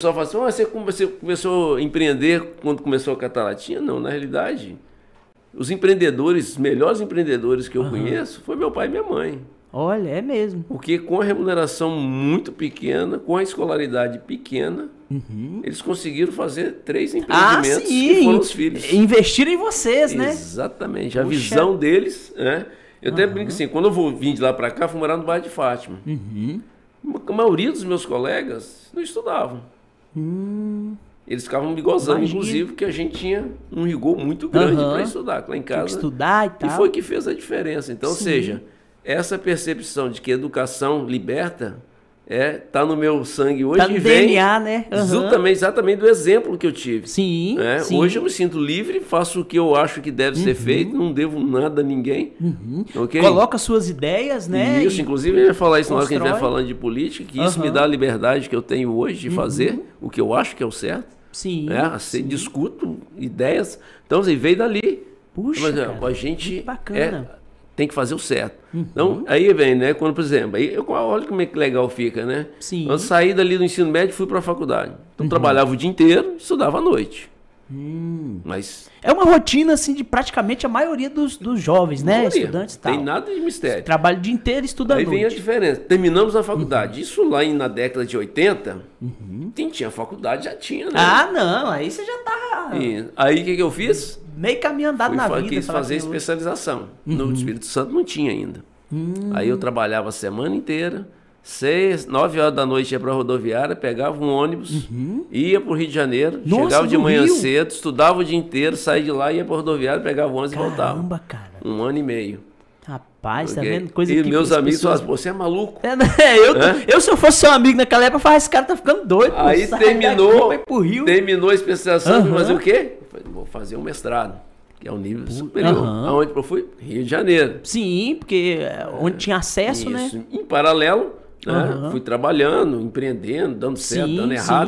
pessoal fala assim, oh, você, começou a empreender quando começou a latinha, Não, na realidade, os empreendedores, os melhores empreendedores que eu uhum. conheço, foi meu pai e minha mãe. Olha, é mesmo. Porque com a remuneração muito pequena, com a escolaridade pequena, uhum. eles conseguiram fazer três ah, empreendimentos ah, sim. que foram os filhos. Investiram em vocês, né? Exatamente. A visão deles, né? Eu uhum. até brinco assim, quando eu vou vim de lá para cá, fui morar no bairro de Fátima. Uhum. A maioria dos meus colegas não estudavam. Hum. Eles ficavam me gozando, Imagina. inclusive, que a gente tinha um rigor muito grande uhum. para estudar, lá em casa. que estudar e tal. E foi que fez a diferença. Então, Sim. seja, essa percepção de que educação liberta é, tá no meu sangue hoje tá no vem DNA, né? Uhum. Exatamente, exatamente do exemplo que eu tive. Sim, é, sim, Hoje eu me sinto livre, faço o que eu acho que deve uhum. ser feito, não devo nada a ninguém. Uhum. Okay? Coloca suas ideias, né? Isso, e... inclusive eu ia falar isso na hora que a gente estiver falando de política, que isso me dá a liberdade que eu tenho hoje de uhum. fazer o que eu acho que é o certo. Sim. Né? Assim, sim. Discuto ideias. Então, assim, veio dali. Puxa, Mas, é, cara, a gente é, tem que fazer o certo. Uhum. Então, aí vem, né? Quando, por exemplo, aí, eu, olha como é que legal fica, né? Sim. Eu saí dali do ensino médio e fui para a faculdade. Então, uhum. trabalhava o dia inteiro, estudava à noite. Hum. Mas é uma rotina assim de praticamente a maioria dos, dos jovens, né? Maioria. Estudantes tal. Tem nada de mistério. Trabalho o dia inteiro noite Aí vem a diferença. Terminamos a faculdade. Uhum. Isso lá em, na década de 80, uhum. quem tinha faculdade já tinha, né? Ah, não. Aí você já tá. E aí o que, que eu fiz? meio caminho andado Fui, na vida. Eu quis fazer especialização. Uhum. No Espírito Santo não tinha ainda. Uhum. Aí eu trabalhava a semana inteira. Seis, nove horas da noite ia para a rodoviária, pegava um ônibus, uhum. ia para o Rio de Janeiro, Nossa, chegava de manhã Rio. cedo, estudava o dia inteiro, saía de lá, ia para a rodoviária, pegava o ônibus Caramba, e voltava. Cara. Um ano e meio. Rapaz, tá vendo? Coisa e que meus amigos pessoas... falam, assim, você é maluco? É, né? eu, eu, se eu fosse seu amigo naquela época, eu falava, esse cara tá ficando doido. Aí pô, terminou, daqui, terminou a especialização, uhum. fazer o quê? vou fazer um mestrado, que é o nível superior. Uhum. Aonde eu fui? Rio de Janeiro. Sim, porque é onde tinha acesso, isso. né? Em paralelo, né? Uhum. fui trabalhando, empreendendo, dando certo, sim, dando errado. Sim.